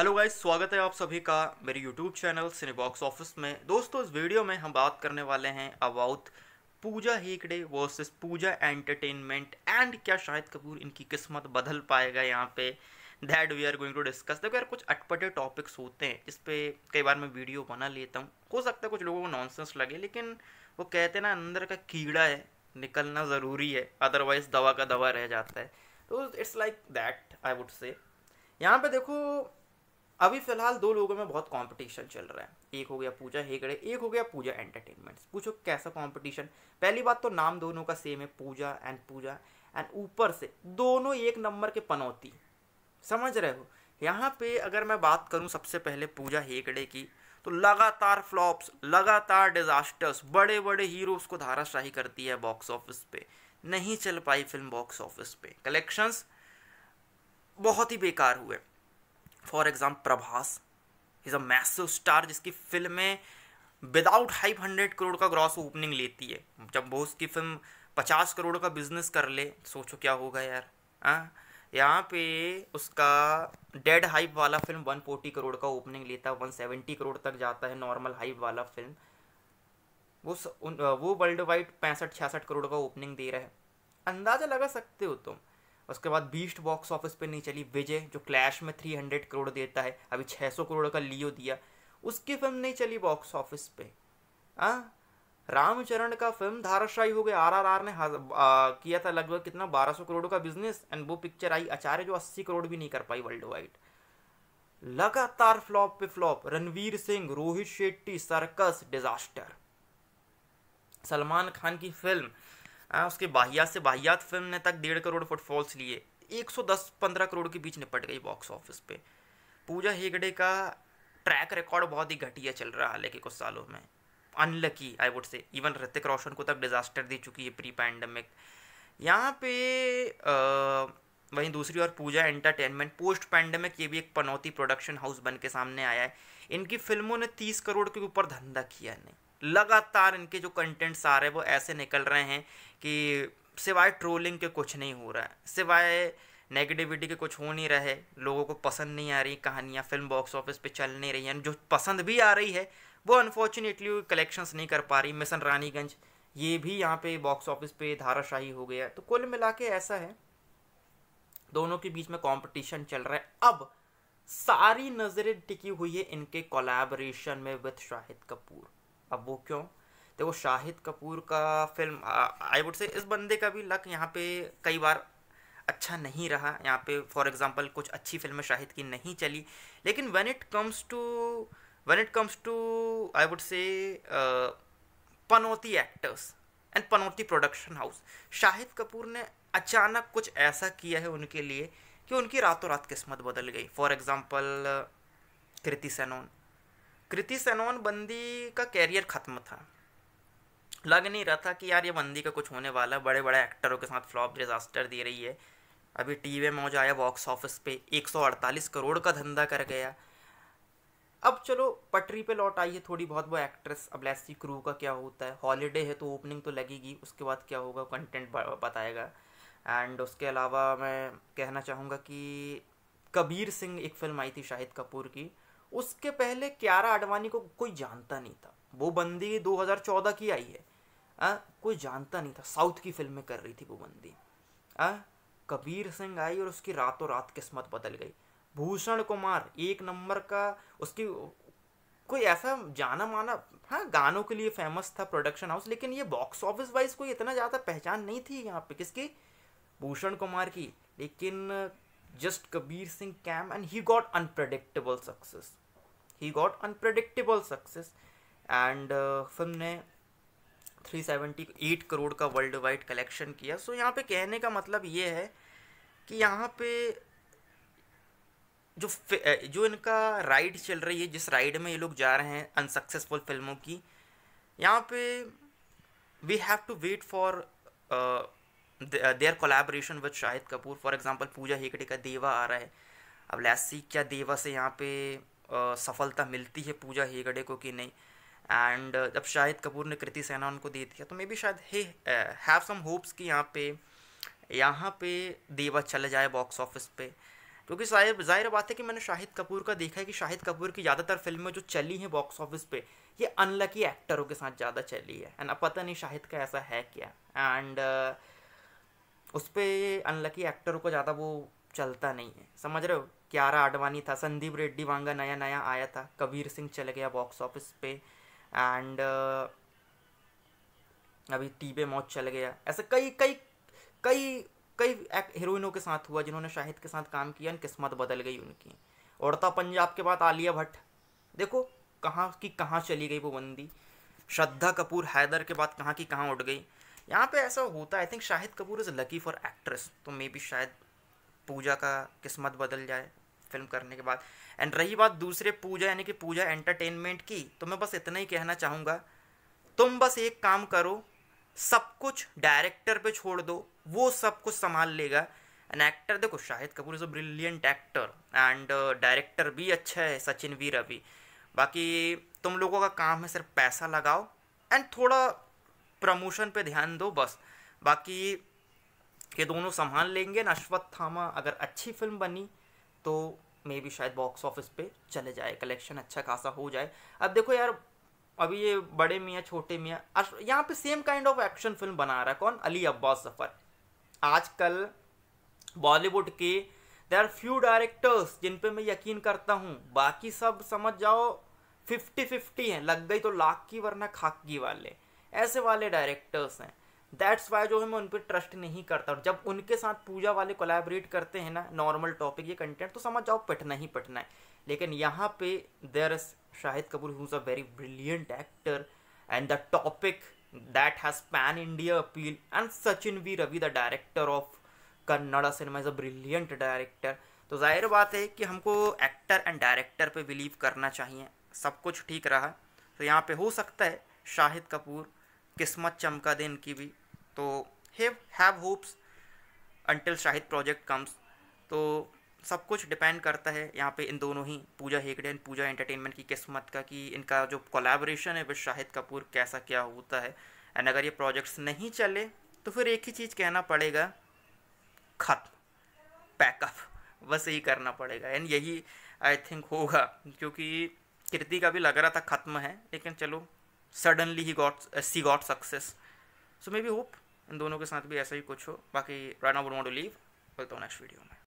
Hello guys स्वागत है आप सभी का मेरे यूट्यूब चैनल सिनेबॉक्स ऑफिस में दोस्तों इस वीडियो में हम बात करने वाले हैं about Pooja Hegde versus Pooja entertainment and क्या शाहिद कपूर इनकी किस्मत बदल पाएगा यहाँ पे that we are going to discuss देखो यार कुछ अटपटे टॉपिक्स होते हैं जिस पर कई बार मैं वीडियो बना लेता हूँ हो सकता है कुछ लोगों को नॉनसेंस लगे लेकिन वो कहते हैं ना अंदर का कीड़ा है निकलना ज़रूरी है अदरवाइज दवा का दवा रह जाता है तो it's like that I would say यहाँ पे देखो अभी फिलहाल दो लोगों में बहुत कंपटीशन चल रहा है एक हो गया पूजा हेगड़े एक हो गया पूजा एंटरटेनमेंट्स पूछो कैसा कंपटीशन पहली बात तो नाम दोनों का सेम है पूजा एंड पूजा एंड ऊपर से दोनों एक नंबर के पनौती समझ रहे हो यहाँ पे अगर मैं बात करूँ सबसे पहले पूजा हेगड़े की तो लगातार फ्लॉप्स लगातार डिजास्टर्स बड़े बड़े हीरोज को धाराशाही करती है बॉक्स ऑफिस पे नहीं चल पाई फिल्म बॉक्स ऑफिस पे कलेक्शंस बहुत ही बेकार हुए for example Prabhas is a massive star जिसकी फिल्में विदाउट हाइव हंड्रेड करोड़ का ग्रॉस ओपनिंग लेती है जब वो उसकी फिल्म पचास करोड़ का बिजनेस कर ले सोचो क्या होगा यार हाँ? यहाँ पे उसका डेड हाइप वाला फिल्म वन फोर्टी करोड़ का ओपनिंग लेता है वन सेवेंटी करोड़ तक जाता है नॉर्मल हाइप वाला फिल्म वो स, उन, वो वर्ल्ड वाइड पैंसठ छियासठ करोड़ का ओपनिंग दे रहा है अंदाज़ा लगा सकते हो तुम तो। उसके बाद बीस्ट बॉक्स ऑफिस पे नहीं चली विजय जो क्लैश में 300 करोड़ देता है अभी 600 करोड़ का लियो दिया उसकी फिल्म नहीं चली बॉक्स ऑफिस पे हाँ रामचरण का फिल्म धाराशाही हो गया आरआरआर ने आ, किया था लगभग कितना 1200 करोड़ का बिजनेस एंड वो पिक्चर आई आचार्य जो 80 करोड़ भी नहीं कर पाई वर्ल्ड वाइड लगातार फ्लॉप पे flop Ranveer Singh Rohit Shetty circus disaster Salman Khan की फिल्म आ, उसके बाहियात से बाहियात फिल्म ने तक डेढ़ करोड़ फुटफॉल्स लिए 110-15 करोड़ के बीच निपट गई बॉक्स ऑफिस पे पूजा हेगड़े का ट्रैक रिकॉर्ड बहुत ही घटिया चल रहा है लेकिन कुछ सालों में unlucky I would say even Hrithik Roshan को तक डिज़ास्टर दे चुकी है प्री पैंडमिक यहाँ पे आ, वहीं दूसरी ओर पूजा एंटरटेनमेंट पोस्ट पैंडमिक ये भी एक पनौती प्रोडक्शन हाउस बन के सामने आया है इनकी फिल्मों ने तीस करोड़ के ऊपर धंधा किया नहीं लगातार इनके जो कंटेंट्स आ रहे हैं वो ऐसे निकल रहे हैं कि सिवाय ट्रोलिंग के कुछ नहीं हो रहा है सिवाय नेगेटिविटी के कुछ हो नहीं रहे लोगों को पसंद नहीं आ रही कहानियाँ फिल्म बॉक्स ऑफिस पे चल नहीं रही हैं जो पसंद भी आ रही है वो अनफॉर्चुनेटली कलेक्शंस नहीं कर पा रही मिशन रानीगंज ये भी यहाँ पे बॉक्स ऑफिस पे धाराशाही हो गया तो कुल मिला के ऐसा है दोनों के बीच में कंपटीशन चल रहा है अब सारी नज़रें टिकी हुई है इनके कोलैबोरेशन में विद शाहिद कपूर अब वो क्यों देखो शाहिद कपूर का फिल्म आई वुड से इस बंदे का भी लक यहाँ पे कई बार अच्छा नहीं रहा यहाँ पे फॉर एग्जांपल कुछ अच्छी फिल्में शाहिद की नहीं चली लेकिन when it comes to when it comes to I would say पनौती एक्टर्स एंड पनौती प्रोडक्शन हाउस शाहिद कपूर ने अचानक कुछ ऐसा किया है उनके लिए कि उनकी रातों रात किस्मत बदल गई फॉर एग्ज़ाम्पल कृति सेनोन कृति सनोन बंदी का कैरियर ख़त्म था लग नहीं रहा था कि यार ये बंदी का कुछ होने वाला है बड़े बड़े एक्टरों के साथ फ्लॉप डिजास्टर दे रही है अभी टीवी मौज आया बॉक्स ऑफिस पे 148 करोड़ का धंधा कर गया अब चलो पटरी पे लौट आई है थोड़ी बहुत वो एक्ट्रेस अब लैसी क्रू का क्या होता है हॉलीडे है तो ओपनिंग तो लगेगी उसके बाद क्या होगा कंटेंट बताएगा एंड उसके अलावा मैं कहना चाहूँगा कि कबीर सिंह एक फिल्म आई थी शाहिद कपूर की उसके पहले क्यारा आडवाणी को कोई जानता नहीं था वो बंदी 2014 की आई है आ, कोई जानता नहीं था साउथ की फिल्में कर रही थी वो बंदी आ, कबीर सिंह आई और उसकी रातों रात किस्मत बदल गई भूषण कुमार एक नंबर का उसकी कोई ऐसा जाना माना हाँ गानों के लिए फेमस था प्रोडक्शन हाउस लेकिन ये बॉक्स ऑफिस वाइज कोई इतना ज़्यादा पहचान नहीं थी यहाँ पे किसकी भूषण कुमार की लेकिन just Kabir Singh came and he got unpredictable success he got unpredictable success and film ने 378 करोड़ का वर्ल्ड वाइड कलेक्शन किया सो so, यहाँ पे कहने का मतलब ये है कि यहाँ पे जो जो इनका राइड चल रही है जिस राइड में ये लोग जा रहे हैं अनसक्सेसफुल फिल्मों की यहाँ पे we have to wait for their collaboration with Shahid Kapoor for example Pooja Hegde का देवा आ रहा है अब लैसी क्या देवा से यहाँ पे सफलता मिलती है पूजा हेगड़े को कि नहीं एंड जब शाहिद कपूर ने कृति सेना उनको दे दिया तो मे बी शायद हे हैव सम होप्स कि यहाँ पे यहाँ पे देवा चले जाए बॉक्स ऑफिस पे क्योंकि साहिब जाहिर बात है कि मैंने शाहिद कपूर का देखा है कि शाहिद कपूर की ज़्यादातर फिल्में जो चली हैं बॉक्स ऑफिस पे ये अनलकी एक्टरों के साथ ज़्यादा चली है एंड अब पता नहीं शाहिद का ऐसा है क्या एंड उस पर अनलकी एक्टरों को ज़्यादा वो चलता नहीं है समझ रहे हो क्यारा आडवाणी था संदीप रेड्डी वांगा नया नया आया था कबीर सिंह चले गया बॉक्स ऑफिस पे एंड अभी टीबे मौत चल गया ऐसे कई कई कई कई हीरोइनों के साथ हुआ जिन्होंने शाहिद के साथ काम किया किस्मत बदल गई उनकी उड़ता पंजाब के बाद आलिया भट्ट देखो कहाँ की कहाँ चली गई वो बंदी श्रद्धा कपूर हैदर के बाद कहाँ की कहाँ उठ गई यहाँ पे ऐसा होता है I think Shahid Kapoor is lucky for actress तो मे बी शायद पूजा का किस्मत बदल जाए फिल्म करने के बाद एंड रही बात दूसरे पूजा यानी कि पूजा एंटरटेनमेंट की तो मैं बस इतना ही कहना चाहूँगा तुम बस एक काम करो सब कुछ डायरेक्टर पे छोड़ दो वो सब कुछ संभाल लेगा एन एक्टर देखो Shahid Kapoor is a brilliant actor and director भी अच्छा है सचिन वीर अभी बाकी तुम लोगों का काम है सिर्फ पैसा लगाओ एंड थोड़ा प्रमोशन पे ध्यान दो बस बाकी ये दोनों संभाल लेंगे अश्वत्थामा अगर अच्छी फिल्म बनी तो मे बी शायद बॉक्स ऑफिस पे चले जाए कलेक्शन अच्छा खासा हो जाए अब देखो यार अभी ये बड़े मियाँ छोटे मियाँ यहाँ पे same kind of action film बना रहा है कौन अली अब्बास सफ़र आजकल बॉलीवुड के दे आर फ्यू डायरेक्टर्स जिन पे मैं यकीन करता हूँ बाकी सब समझ जाओ फिफ्टी फिफ्टी हैं लग गई तो लाख की वरना खाक की वाले ऐसे वाले डायरेक्टर्स हैं दैट्स वाई जो है मैं उन पर ट्रस्ट नहीं करता और जब उनके साथ पूजा वाले कोलैबोरेट करते हैं ना नॉर्मल टॉपिक ये कंटेंट तो समझ जाओ पटना ही पटना है लेकिन यहाँ पे there is Shahid Kapoor who's a very brilliant actor and the topic that has pan India appeal and Sachin V Ravi the director of Kannada cinema is a brilliant director तो जाहिर बात है कि हमको एक्टर एंड डायरेक्टर पे बिलीव करना चाहिए सब कुछ ठीक रहा तो यहाँ पे हो सकता है शाहिद कपूर किस्मत चमका दे इनकी भी तो have have hopes until Shahid project comes तो सब कुछ डिपेंड करता है यहाँ पे इन दोनों ही पूजा हेगड़े एंड पूजा एंटरटेनमेंट की किस्मत का कि इनका जो कोलैबोरेशन है विद शाहिद कपूर कैसा क्या होता है एंड अगर ये प्रोजेक्ट्स नहीं चले तो फिर एक ही चीज़ कहना पड़ेगा खत्म पैकअप बस यही करना पड़ेगा एंड यही आई थिंक होगा क्योंकि कृति का भी लग रहा था ख़त्म है लेकिन चलो suddenly he got see got success so maybe hope इन दोनों के साथ भी ऐसा ही कुछ हो बाकी right now would want to leave मिलता हूँ नेक्स्ट वीडियो में